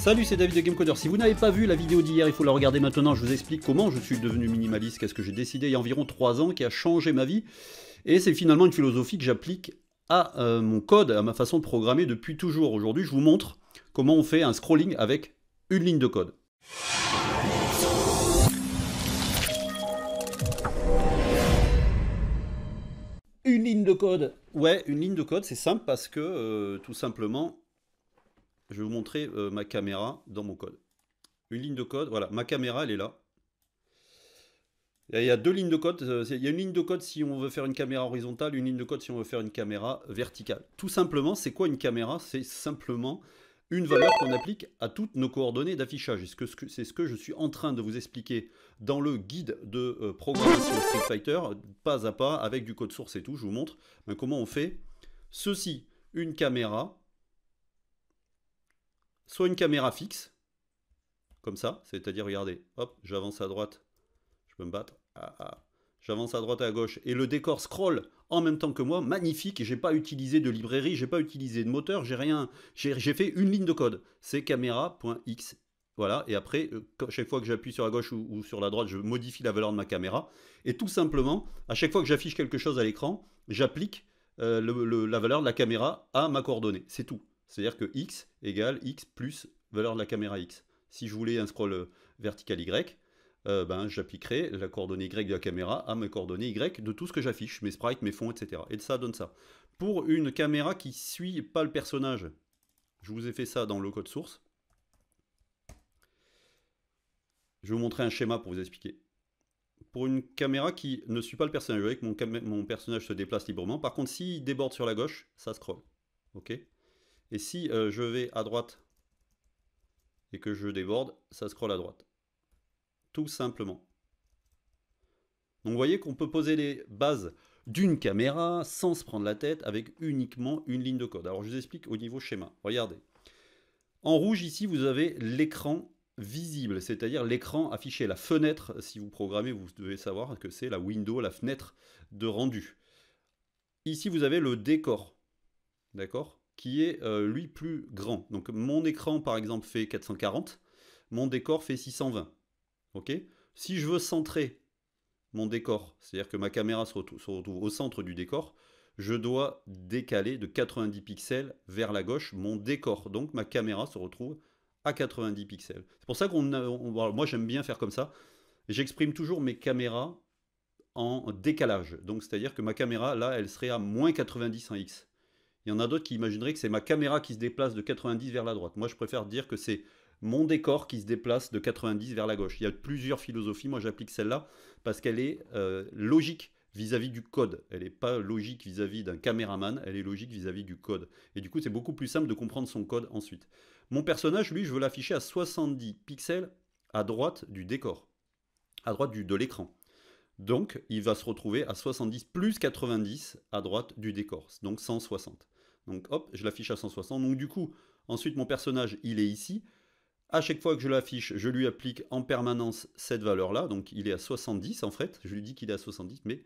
Salut, c'est David de Gamecoder. Si vous n'avez pas vu la vidéo d'hier, il faut la regarder maintenant. Je vous explique comment je suis devenu minimaliste, qu'est-ce que j'ai décidé il y a environ 3 ans qui a changé ma vie. Et c'est finalement une philosophie que j'applique à euh, mon code, à ma façon de programmer depuis toujours. Aujourd'hui, je vous montre comment on fait un scrolling avec une ligne de code. Une ligne de code Ouais, une ligne de code, c'est simple parce que euh, tout simplement, je vais vous montrer euh, ma caméra dans mon code. Une ligne de code, voilà, ma caméra, elle est là. Il y a deux lignes de code. Euh, il y a une ligne de code si on veut faire une caméra horizontale, une ligne de code si on veut faire une caméra verticale. Tout simplement, c'est quoi une caméra C'est simplement une valeur qu'on applique à toutes nos coordonnées d'affichage. C'est ce que je suis en train de vous expliquer dans le guide de euh, programmation Street Fighter, pas à pas, avec du code source et tout. Je vous montre ben, comment on fait ceci, une caméra, soit une caméra fixe, comme ça, c'est-à-dire, regardez, hop, j'avance à droite, je peux me battre, ah, ah. j'avance à droite et à gauche, et le décor scroll en même temps que moi, magnifique, et j'ai pas utilisé de librairie, j'ai pas utilisé de moteur, j'ai rien, j'ai fait une ligne de code, c'est caméra.x. Voilà, et après, euh, chaque fois que j'appuie sur la gauche ou, sur la droite, je modifie la valeur de ma caméra. Et tout simplement, à chaque fois que j'affiche quelque chose à l'écran, j'applique euh, la valeur de la caméra à ma coordonnée. C'est tout. C'est-à-dire que x égale x plus valeur de la caméra x. Si je voulais un scroll euh, vertical y, euh, ben, j'appliquerai la coordonnée y de la caméra à ma coordonnée y de tout ce que j'affiche, mes sprites, mes fonds, etc. Et ça donne ça. Pour une caméra qui suit pas le personnage, je vous ai fait ça dans le code source. Je vais vous montrer un schéma pour vous expliquer. Pour une caméra qui ne suit pas le personnage, vous voyez que mon, mon personnage se déplace librement. Par contre, s'il déborde sur la gauche, ça scroll. ok et si euh, je vais à droite et que je déborde, ça scrolle à droite. Tout simplement. Donc vous voyez qu'on peut poser les bases d'une caméra sans se prendre la tête avec uniquement une ligne de code. Alors je vous explique au niveau schéma. Regardez. En rouge ici, vous avez l'écran visible, c'est-à-dire l'écran affiché, la fenêtre. Si vous programmez, vous devez savoir que c'est la window, la fenêtre de rendu. Ici, vous avez le décor. D'accord qui est euh, lui plus grand. Donc mon écran par exemple fait 440, mon décor fait 620. Ok Si je veux centrer mon décor, c'est-à-dire que ma caméra se retrouve au centre du décor, je dois décaler de 90 pixels vers la gauche mon décor. Donc ma caméra se retrouve à 90 pixels. C'est pour ça qu'on moi j'aime bien faire comme ça. J'exprime toujours mes caméras en décalage. Donc c'est-à-dire que ma caméra là, elle serait à moins 90 en X. Il y en a d'autres qui imagineraient que c'est ma caméra qui se déplace de 90 vers la droite. Moi, je préfère dire que c'est mon décor qui se déplace de 90 vers la gauche. Il y a plusieurs philosophies. Moi, j'applique celle-là parce qu'elle est euh, logique vis-à-vis du code. Elle n'est pas logique vis-à-vis d'un caméraman, elle est logique vis-à-vis du code. Et du coup, c'est beaucoup plus simple de comprendre son code ensuite. Mon personnage, lui, je veux l'afficher à 70 pixels à droite du décor, à droite de l'écran. Donc, il va se retrouver à 70 plus 90 à droite du décor, donc 160. Donc hop, je l'affiche à 160. Donc du coup, ensuite mon personnage, il est ici. À chaque fois que je l'affiche, je lui applique en permanence cette valeur-là. Donc il est à 70 en fait. Je lui dis qu'il est à 70, mais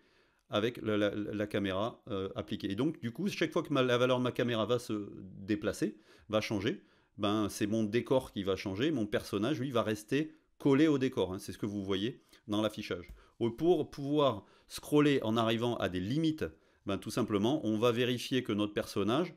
avec la, caméra euh, appliquée. Et donc du coup, chaque fois que la valeur de ma caméra va se déplacer, va changer, ben, c'est mon décor qui va changer. Mon personnage, lui, va rester collé au décor. Hein. C'est ce que vous voyez dans l'affichage. Pour pouvoir scroller en arrivant à des limites ben, tout simplement, on va vérifier que notre personnage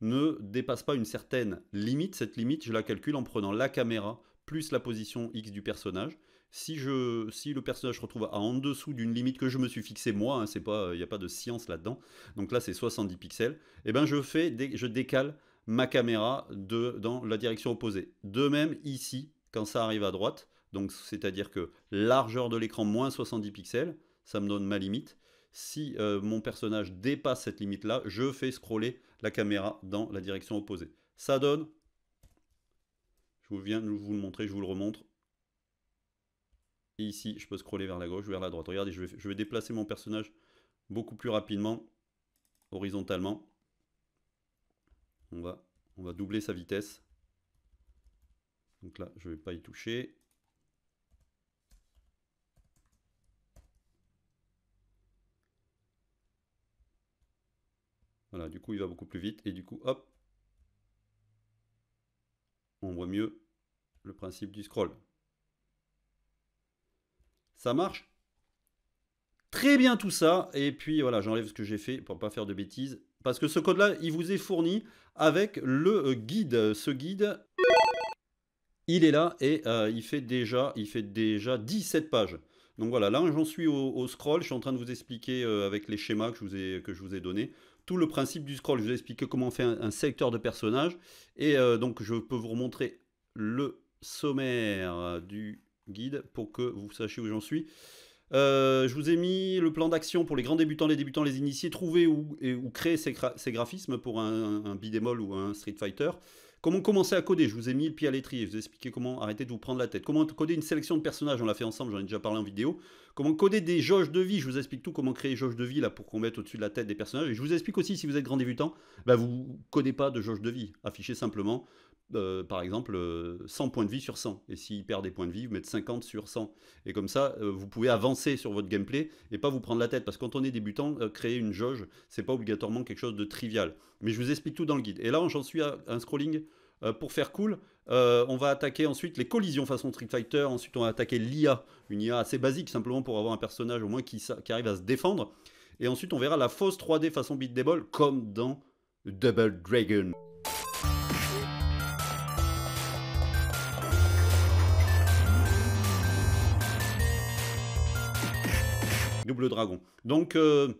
ne dépasse pas une certaine limite. Cette limite, je la calcule en prenant la caméra plus la position X du personnage. Si, le personnage se retrouve en dessous d'une limite que je me suis fixée moi, hein, il n'y a pas de science là-dedans, donc là c'est 70 pixels, et eh ben je, décale ma caméra de, dans la direction opposée. De même ici, quand ça arrive à droite, donc c'est-à-dire que largeur de l'écran moins 70 pixels, ça me donne ma limite si euh, mon personnage dépasse cette limite-là, je fais scroller la caméra dans la direction opposée. Ça donne, je vous viens de vous le montrer, je vous le remontre. Et ici, je peux scroller vers la gauche ou vers la droite. Regardez, je vais, déplacer mon personnage beaucoup plus rapidement, horizontalement. va, on va doubler sa vitesse. Donc là, je ne vais pas y toucher. du coup, il va beaucoup plus vite. Et du coup, hop, on voit mieux le principe du scroll. Ça marche très bien tout ça. Et puis voilà, j'enlève ce que j'ai fait pour pas faire de bêtises. Parce que ce code-là, il vous est fourni avec le euh, guide. Ce guide, il est là et euh, il, fait déjà, il fait déjà 17 pages. Donc voilà, là j'en suis au, scroll, je suis en train de vous expliquer euh, avec les schémas que je vous ai, que je vous ai donnés le principe du scroll. Je vous ai expliqué comment on fait un, secteur de personnages. Et euh, donc, je peux vous remontrer le sommaire euh, du guide pour que vous sachiez où j'en suis. Euh, je vous ai mis le plan d'action pour les grands débutants, les débutants, les initiés, trouver ou, et, créer ces, graphismes pour un, un, un bidémol ou un Street Fighter. Comment commencer à coder Je vous ai mis le pied à l'étrier, je vous ai expliqué comment arrêter de vous prendre la tête. Comment coder une sélection de personnages, on l'a fait ensemble, j'en ai déjà parlé en vidéo. Comment coder des jauges de vie, je vous explique tout, comment créer jauge de vie là pour qu'on mette au-dessus de la tête des personnages. Et je vous explique aussi, si vous êtes grand débutant, bah, vous ne codez pas de jauge de vie. Affichez simplement euh, par exemple, 100 euh, points de vie sur 100. Et s'il perd des points de vie, vous mettez 50 sur 100. Et comme ça, euh, vous pouvez avancer sur votre gameplay et pas vous prendre la tête. Parce que quand on est débutant, créer une jauge, c'est pas obligatoirement quelque chose de trivial. Mais je vous explique tout dans le guide. Et là, j'en suis à un scrolling pour faire cool, on va attaquer ensuite les collisions façon Street Fighter, ensuite on va attaquer l'IA, une IA assez basique simplement pour avoir un personnage au moins qui, arrive à se défendre, et ensuite on verra la fausse 3D façon Beat comme dans Double Dragon. Double Dragon. Donc euh,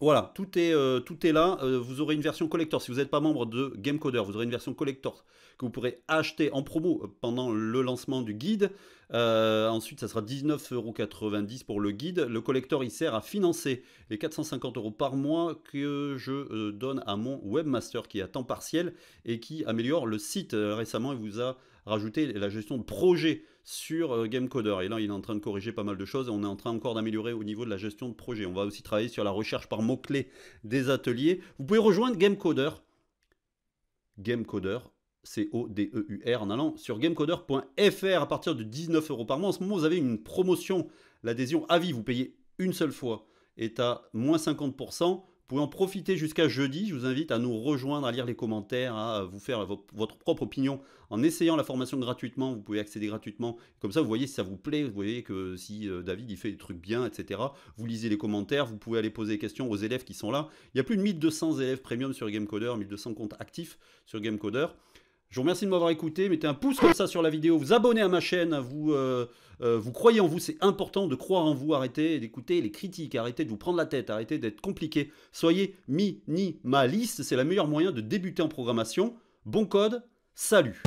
voilà, tout est, euh, tout est là. Euh, vous aurez une version collector. Si vous n'êtes pas membre de Gamecoder, vous aurez une version collector que vous pourrez acheter en promo pendant le lancement du guide. ensuite, ça sera euros pour le guide. Le collector, il sert à financer les 450 euros par mois que je donne à mon webmaster qui est à temps partiel et qui améliore le site. récemment, il vous a rajouter la gestion de projet sur euh, GameCoder. Et là, il est en train de corriger pas mal de choses on est en train encore d'améliorer au niveau de la gestion de projet. On va aussi travailler sur la recherche par mots-clés des ateliers. Vous pouvez rejoindre GameCoder. GameCoder. C-O-D-E-U-R en allant sur gamecoder.fr à partir de 19 euros par mois. En ce moment, vous avez une promotion, l'adhésion à vie. Vous payez une seule fois est à moins 50%. Vous pouvez en profiter jusqu'à jeudi. Je vous invite à nous rejoindre, à lire les commentaires, à vous faire votre propre opinion en essayant la formation gratuitement. Vous pouvez accéder gratuitement. Comme ça, vous voyez si ça vous plaît. Vous voyez que si euh, David il fait des trucs bien, etc. Vous lisez les commentaires. Vous pouvez aller poser des questions aux élèves qui sont là. Il y a plus de 1200 élèves premium sur Gamecoder, 1200 comptes actifs sur Gamecoder. Je vous remercie de m'avoir écouté. Mettez un pouce comme ça sur la vidéo. Vous abonnez à ma chaîne. Vous, euh, euh, vous croyez en vous. C'est important de croire en vous. Arrêtez d'écouter les critiques. Arrêtez de vous prendre la tête. Arrêtez d'être compliqué. Soyez minimaliste. C'est le meilleur moyen de débuter en programmation. Bon code. Salut